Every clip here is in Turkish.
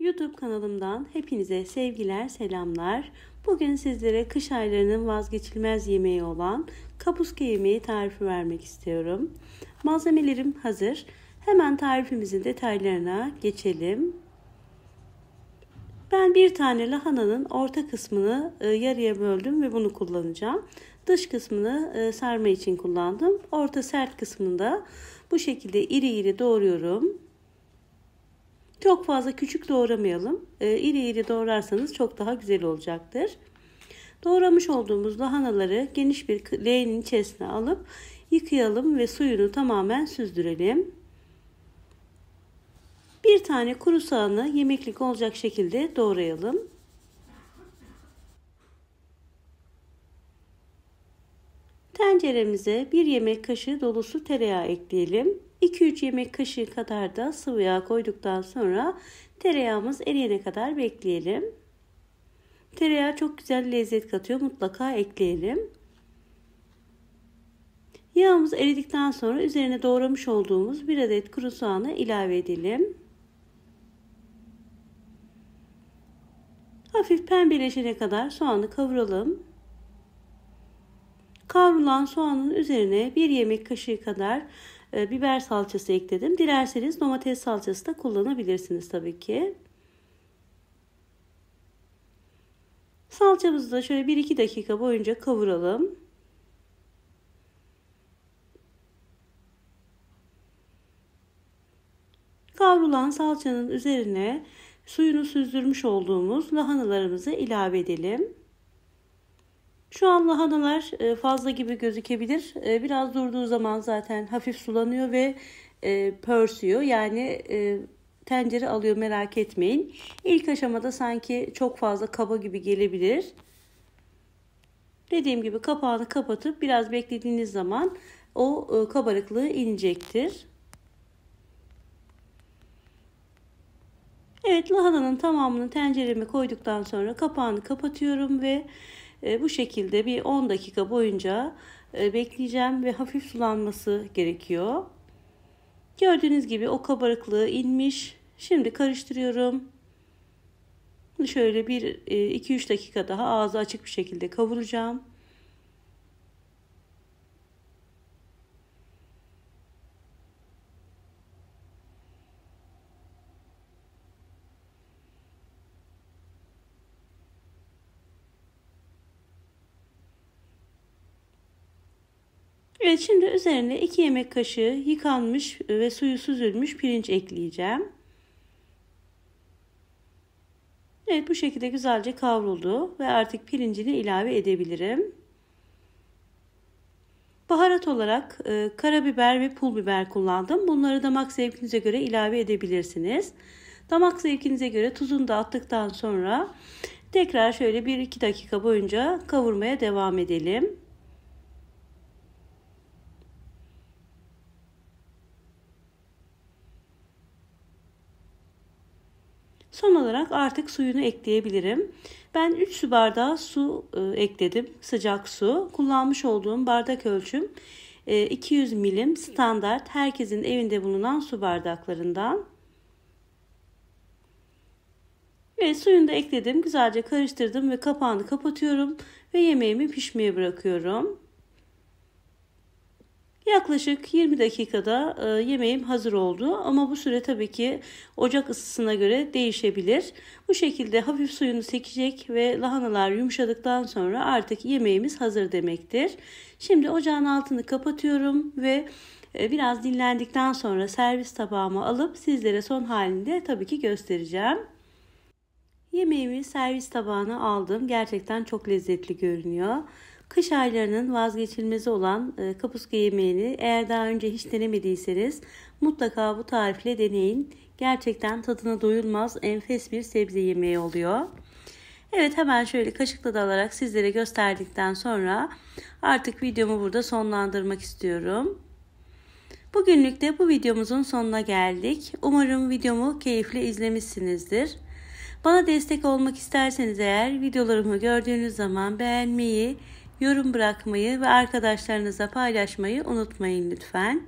YouTube kanalımdan hepinize sevgiler, selamlar. Bugün sizlere kış aylarının vazgeçilmez yemeği olan kapuska yemeği tarifi vermek istiyorum. Malzemelerim hazır. Hemen tarifimizin detaylarına geçelim. Ben bir tane lahananın orta kısmını e, yarıya böldüm ve bunu kullanacağım. Dış kısmını e, sarma için kullandım. Orta sert kısmını da bu şekilde iri iri doğruyorum. Çok fazla küçük doğramayalım. E, iri iri doğrarsanız çok daha güzel olacaktır. Doğramış olduğumuz lahanaları geniş bir leğenin içerisine alıp yıkayalım ve suyunu tamamen süzdürelim. Bir tane kuru soğanı yemeklik olacak şekilde doğrayalım. Tenceremize bir yemek kaşığı dolusu tereyağı ekleyelim. 2-3 yemek kaşığı kadar da sıvı yağ koyduktan sonra tereyağımız eriyene kadar bekleyelim. Tereyağı çok güzel lezzet katıyor. Mutlaka ekleyelim. Yağımız eridikten sonra üzerine doğramış olduğumuz 1 adet kuru soğanı ilave edelim. Hafif pembeleşene kadar soğanı kavuralım. Kavrulan soğanın üzerine bir yemek kaşığı kadar e, biber salçası ekledim. Dilerseniz domates salçası da kullanabilirsiniz tabii ki. Salçamızı da şöyle 1-2 dakika boyunca kavuralım. Kavrulan salçanın üzerine suyunu süzdürmüş olduğumuz lahanalarımızı ilave edelim. Şu an lahanalar e, fazla gibi gözükebilir. E, biraz durduğu zaman zaten hafif sulanıyor ve e, pörsüyor. Yani tencere alıyor merak etmeyin. İlk aşamada sanki çok fazla kaba gibi gelebilir. Dediğim gibi kapağını kapatıp biraz beklediğiniz zaman o kabarıklığı inecektir. Evet lahananın tamamını tencereme koyduktan sonra kapağını kapatıyorum ve e, bu şekilde bir 10 dakika boyunca e, bekleyeceğim ve hafif sulanması gerekiyor. Gördüğünüz gibi o kabarıklığı inmiş. Şimdi karıştırıyorum. Şöyle bir 2-3 e, dakika daha ağzı açık bir şekilde kavuracağım. Evet şimdi üzerine 2 yemek kaşığı yıkanmış ve suyu süzülmüş pirinç ekleyeceğim. Evet bu şekilde güzelce kavruldu ve artık pirincini ilave edebilirim. Baharat olarak e, karabiber ve pul biber kullandım. Bunları damak zevkinize göre ilave edebilirsiniz. Damak zevkinize göre tuzunu da attıktan sonra tekrar şöyle 1-2 dakika boyunca kavurmaya devam edelim. Son olarak artık suyunu ekleyebilirim. Ben 3 su bardağı su e, ekledim. Sıcak su. Kullanmış olduğum bardak ölçüm e, 200 milim standart herkesin evinde bulunan su bardaklarından. Ve suyunu da ekledim. Güzelce karıştırdım ve kapağını kapatıyorum ve yemeğimi pişmeye bırakıyorum. Yaklaşık 20 dakikada e, yemeğim hazır oldu ama bu süre tabii ki ocak ısısına göre değişebilir. Bu şekilde hafif suyunu sekecek ve lahanalar yumuşadıktan sonra artık yemeğimiz hazır demektir. Şimdi ocağın altını kapatıyorum ve e, biraz dinlendikten sonra servis tabağıma alıp sizlere son halinde tabii ki göstereceğim. Yemeğimi servis tabağına aldım. Gerçekten çok lezzetli görünüyor. Kış aylarının vazgeçilmezi olan e, kapuska yemeğini eğer daha önce hiç denemediyseniz mutlaka bu tarifle deneyin. Gerçekten tadına doyulmaz enfes bir sebze yemeği oluyor. Evet hemen şöyle kaşıkla da alarak sizlere gösterdikten sonra artık videomu burada sonlandırmak istiyorum. Bugünlük de bu videomuzun sonuna geldik. Umarım videomu keyifle izlemişsinizdir. Bana destek olmak isterseniz eğer videolarımı gördüğünüz zaman beğenmeyi, yorum bırakmayı ve arkadaşlarınıza paylaşmayı unutmayın lütfen.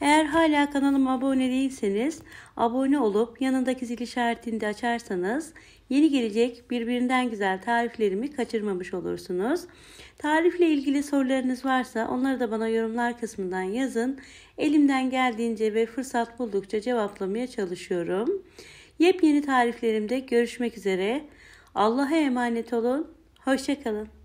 Eğer hala kanalıma abone değilseniz abone olup yanındaki zil işaretini de açarsanız yeni gelecek birbirinden güzel tariflerimi kaçırmamış olursunuz. Tarifle ilgili sorularınız varsa onları da bana yorumlar kısmından yazın. Elimden geldiğince ve fırsat buldukça cevaplamaya çalışıyorum. Yepyeni tariflerimde görüşmek üzere. Allah'a emanet olun. Hoşçakalın.